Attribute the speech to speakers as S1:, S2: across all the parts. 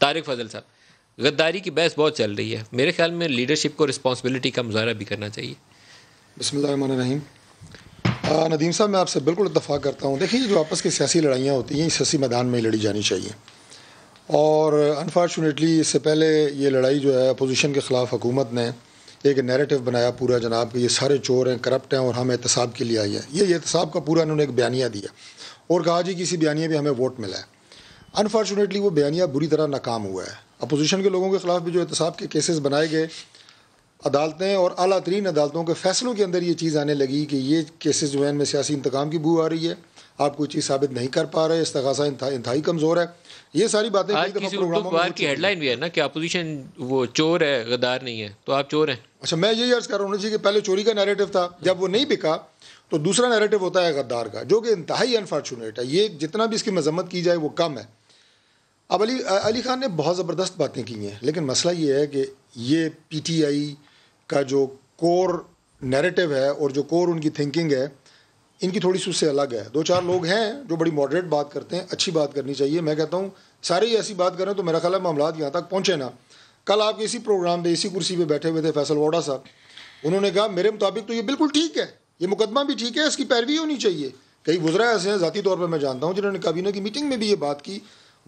S1: तारिक फजल साहब गद्दारी की बहस बहुत चल रही है मेरे ख्याल में लीडरशिप को रिस्पॉन्सिबिलिटी का मुजाहरा भी करना चाहिए
S2: बसमीम नदीम साहब मैं आपसे बिल्कुल इतफाक़ करता हूँ देखिए जो आपस की सियासी लड़ाइयाँ होती हैं सियासी मैदान में ही लड़ी जानी चाहिए और अनफॉर्चुनेटली इससे पहले ये लड़ाई जो है अपोजिशन के ख़िलाफ़ हुकूमत ने एक नैरेटिव बनाया पूरा जनाब कि ये सारे चोर हैं करप्ट हैं और हम एहतसाब के लिए आई है ये एहतसाब का पूरा इन्होंने एक बयानिया दिया और कहा जी किसी बयानिया भी हमें वोट मिला है अनफॉर्चुनेटली वो बयानिया बुरी तरह नाकाम हुआ है अपोजिशन के लोगों के ख़िलाफ़ भी जो एहतसाब के केसेस बनाए गए अदालतें और अला तरीन अदालतों के फ़ैसलों के अंदर ये चीज़ आने लगी कि ये केसेज जो है इनमें सियासी इंतकाम की बू आ रही है आप कोई चीज़ साबित नहीं कर पा रहे इस्तगासा इंतहाई कमज़ोर है ये सारी बातें की
S1: हेडलाइन भी है ना कि अपोजिशन वो चोर है गदार नहीं है तो आप चोर हैं अच्छा मैं यही अर्ज़
S2: कर रहा हूँ जी कि पहले चोरी का नैरेटिव था जब वो नहीं बिका तो दूसरा नैरेटिव होता है गद्दार का जो कि इंतहाई अनफॉर्चुनेट है ये जितना भी इसकी मजम्मत की जाए वो कम है अब अली अली ख़ान ने बहुत ज़बरदस्त बातें की हैं लेकिन मसला ये है कि ये पीटीआई का जो कोर नैरेटिव है और जो कोर उनकी थिंकिंग है इनकी थोड़ी सी उससे अलग है दो चार लोग हैं जो बड़ी मॉडरेट बात करते हैं अच्छी बात करनी चाहिए मैं कहता हूँ सारे ही ऐसी बात करें तो मेरा ख्याल है मामला यहाँ तक पहुँचे ना कल आपके इसी प्रोग्राम में इसी कुर्सी पर बैठे हुए थे फैसल वोडा साहब उन्होंने कहा मेरे मुताबिक तो ये बिल्कुल ठीक है ये मुकदमा भी ठीक है इसकी पैरवी होनी चाहिए कई गुजरा ऐसे हैं ज़ाती तौर पर मैं जानता हूँ जिन्होंने काबीना की मीटिंग में भी ये बात की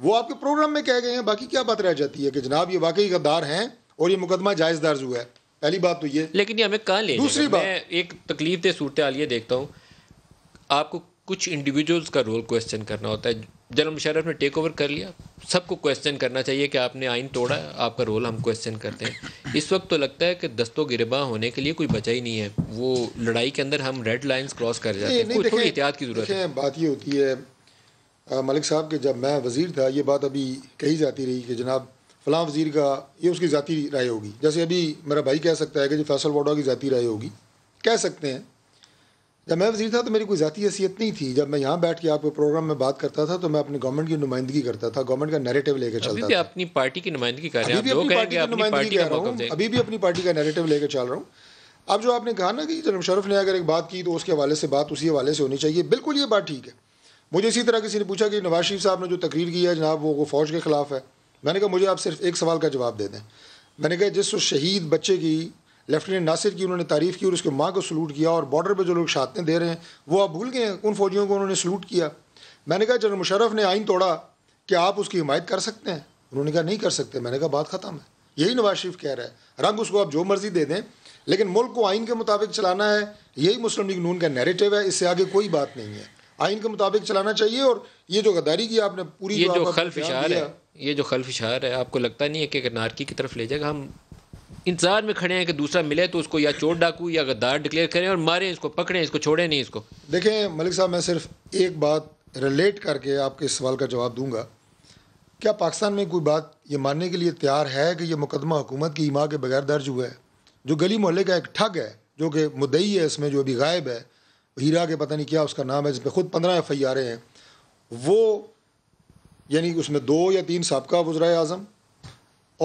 S2: वो आपके प्रोग्राम में कह गए हैं बाकी क्या बात रह जाती है कि जनाब ये वाकई गद्दार हैं और ये मुकदमा जायज़ दर्ज हुआ है पहली बात तो ये
S1: लेकिन ये हमें कहाँ ले दूसरी बात मैं एक तकलीफ दे सूरत हाल ये देखता हूँ आपको कुछ इंडिविजुअल्स का रोल क्वेश्चन करना होता है जनरल मुशरफ ने टेक ओवर कर लिया सबको क्वेश्चन करना चाहिए कि आपने आइन तोड़ा है आपका रोल हम क्वेश्चन करते हैं इस वक्त तो लगता है कि दस्तों गिरबा होने के लिए कोई बचा ही नहीं है वो लड़ाई के अंदर हम रेड लाइंस क्रॉस कर जाते हैं थोड़ी एहतियात की जरूरत है
S2: बात ये होती है मलिक साहब के जब मैं वज़ीर था ये बात अभी कही जाती रही कि जनाब फ़लाँ वज़ीर का ये उसकी ज़ाती राय होगी जैसे अभी मेरा भाई कह सकता है कि जी फैसल वाडा की ज़ाती राय होगी कह सकते हैं जब मैं वज़ीर था तो मेरी कोई ज़ाती हैसीत नहीं थी जब मैं यहाँ बैठ के आपके प्रोग्राम में बात करता था तो मैं अपनी गवर्नमेंट की नुमाइंदगी करता था गवर्नमेंट का नैरेटिव लेकर चलता था अपनी
S1: पार्टी की नुमाइंदगी कर रहे हैं अभी भी अपनी पार्टी की नुमाइंदगी कर रहा हूँ अभी भी अपनी पार्टी
S2: का नैरेटिव लेकर चल रहा हूँ अब जो आपने कहा ना कि जनाब शरफ ने अगर एक बात की तो उसके हवाले से बात उसी हवाले से होनी चाहिए बिल्कुल ये बात ठीक है मुझे इसी तरह किसी ने पूछा कि नवाज शरीफ साहब ने जो तकरीर की है जनाब वो वो फौज के ख़िलाफ़ है मैंने कहा मुझे आप सिर्फ एक सवाल का जवाब दे दें मैंने कहा जिस शहीद बच्चे की लेफ्टिनेंट नासिर की उन्होंने तारीफ़ की और उसके माँ को सलूट किया और बॉर्डर पर जो लोग शहादतें दे रहे हैं वो आप भूल गए हैं उन फौजियों को उन्होंने सलूट किया मैंने कहा जनरल मुशरफ ने आइन तोड़ा कि आप उसकी हिमायत कर सकते हैं उन्होंने कहा नहीं कर सकते मैंने कहा बात ख़त्म है यही नवाज शरीफ कह रहा है रंग उसको आप जो मर्ज़ी दे दें लेकिन मुल्क को आइन के मुताबिक चलाना है यही मुस्लिम लीग नून का नेरेटिव है इससे आगे कोई बात नहीं है आइन के मुताबिक चलाना चाहिए और ये जो गद्दारी की आपने पूरी ये जो खल्फ इशार है
S1: ये जो खल्फ इशार है आपको लगता नहीं है कि नारकी की तरफ ले जाएगा हम इंतजार में खड़े हैं कि दूसरा मिले तो उसको या चोट डाकू या गद्दार डिक्लेयर करें और मारें इसको पकड़ें इसको छोड़ें नहीं इसको
S2: देखें मलिक साहब मैं सिर्फ एक बात रिलेट करके आपके इस सवाल का जवाब दूंगा क्या पाकिस्तान में कोई बात ये मानने के लिए तैयार है कि यह मुकदमा हुकूमत की ईमा के बगैर दर्ज हुआ है जो गली मोहल्ले का एक ठग है जो कि मुद्दई है इसमें जो अभी गायब है हीरा के पता नहीं क्या उसका नाम है जिसमें खुद पंद्रह एफ आई आर हैं वो यानी उसमें दो या तीन सबका वज्र अजम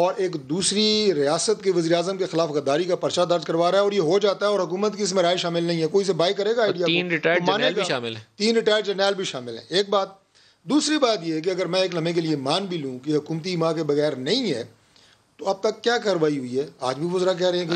S2: और एक दूसरी रियासत के वजी अजम के खिलाफ गद्दारी का पर्चा दर्ज करवा रहा है और ये हो जाता है और हुकूमत की इसमें राय शामिल नहीं है कोई से बाई करेगा आइडिया तीन रिटायर्ड तो जनरल भी शामिल है तीन रिटायर्ड जनरल भी शामिल है एक बात दूसरी बात यह है कि अगर मैं एक लम्हे के लिए मान भी लूँ कि हुकूमती माँ के बगैर नहीं है तो अब तक क्या कार्रवाई हुई है आज भी वजरा कह रहे हैं कि